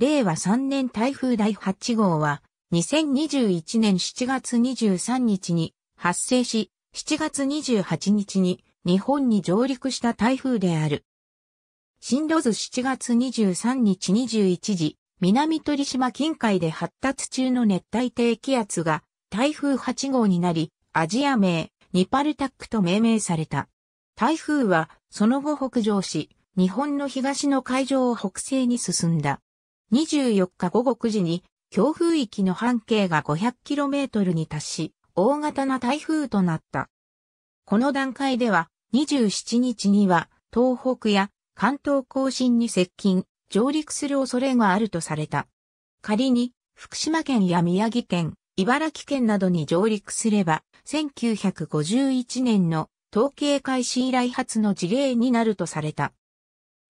令和3年台風第8号は、2021年7月23日に発生し、7月28日に日本に上陸した台風である。進路図7月23日21時、南鳥島近海で発達中の熱帯低気圧が台風8号になり、アジア名、ニパルタックと命名された。台風はその後北上し、日本の東の海上を北西に進んだ。24日午後9時に強風域の半径が 500km に達し、大型な台風となった。この段階では、27日には、東北や関東甲信に接近、上陸する恐れがあるとされた。仮に、福島県や宮城県、茨城県などに上陸すれば、1951年の統計開始以来初の事例になるとされた。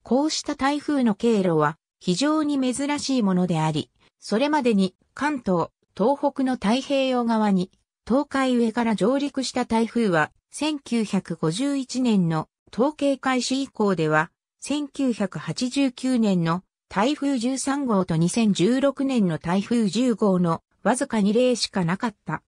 こうした台風の経路は、非常に珍しいものであり、それまでに関東、東北の太平洋側に東海上から上陸した台風は1951年の統計開始以降では1989年の台風13号と2016年の台風10号のわずか2例しかなかった。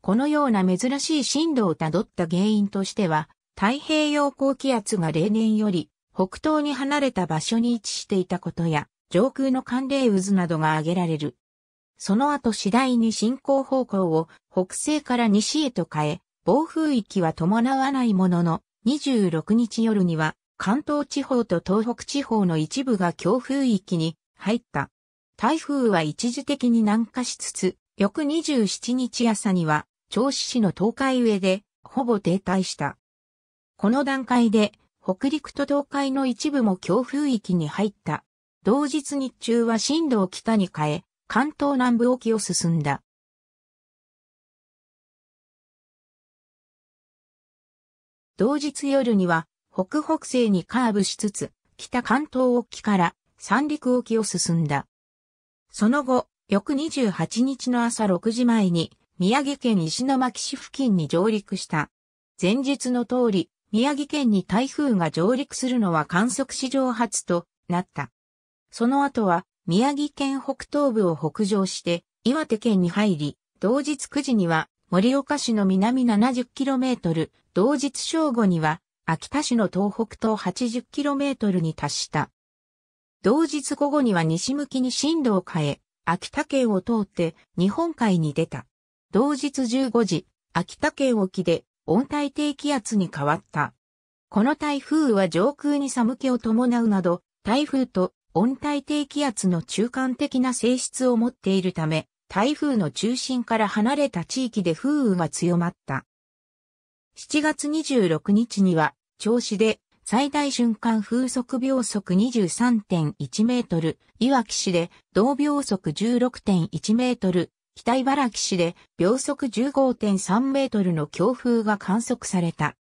このような珍しい進路をたどった原因としては、太平洋高気圧が例年より北東に離れた場所に位置していたことや、上空の寒冷渦などが挙げられる。その後次第に進行方向を北西から西へと変え、暴風域は伴わないものの、26日夜には関東地方と東北地方の一部が強風域に入った。台風は一時的に南下しつつ、翌27日朝には、銚子市の東海上で、ほぼ停滞した。この段階で、北陸と東海の一部も強風域に入った。同日日中は震度を北に変え、関東南部沖を進んだ。同日夜には北北西にカーブしつつ、北関東沖から三陸沖を進んだ。その後、翌28日の朝6時前に、宮城県石巻市付近に上陸した。前日の通り、宮城県に台風が上陸するのは観測史上初となった。その後は宮城県北東部を北上して岩手県に入り、同日9時には盛岡市の南 70km、同日正午には秋田市の東北東 80km に達した。同日午後には西向きに進路を変え、秋田県を通って日本海に出た。同日15時、秋田県沖で温帯低気圧に変わった。この台風は上空に寒気を伴うなど、台風と温帯低気圧の中間的な性質を持っているため、台風の中心から離れた地域で風雨が強まった。7月26日には、銚子で最大瞬間風速秒速23.1メートル、いわき市で同秒速16.1メートル、北茨城市で秒速15.3メートルの強風が観測された。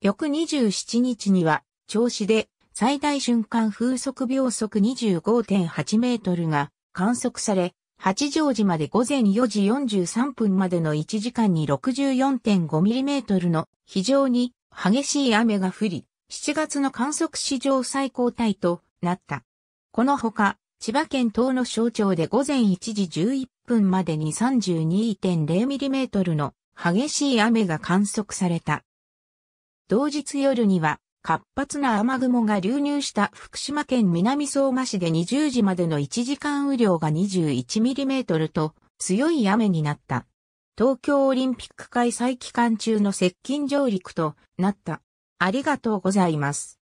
翌27日には、調子で最大瞬間風速秒速25.8メートルが観測され、八丈島で午前4時43分までの1時間に64.5ミリメートルの非常に激しい雨が降り、7月の観測史上最高体となった。このほか、千葉県東の省庁で午前1時11分までに3 2 0トルの激しい雨が観測された。同日夜には活発な雨雲が流入した福島県南相馬市で20時までの1時間雨量が2 1トルと強い雨になった。東京オリンピック開催期間中の接近上陸となった。ありがとうございます。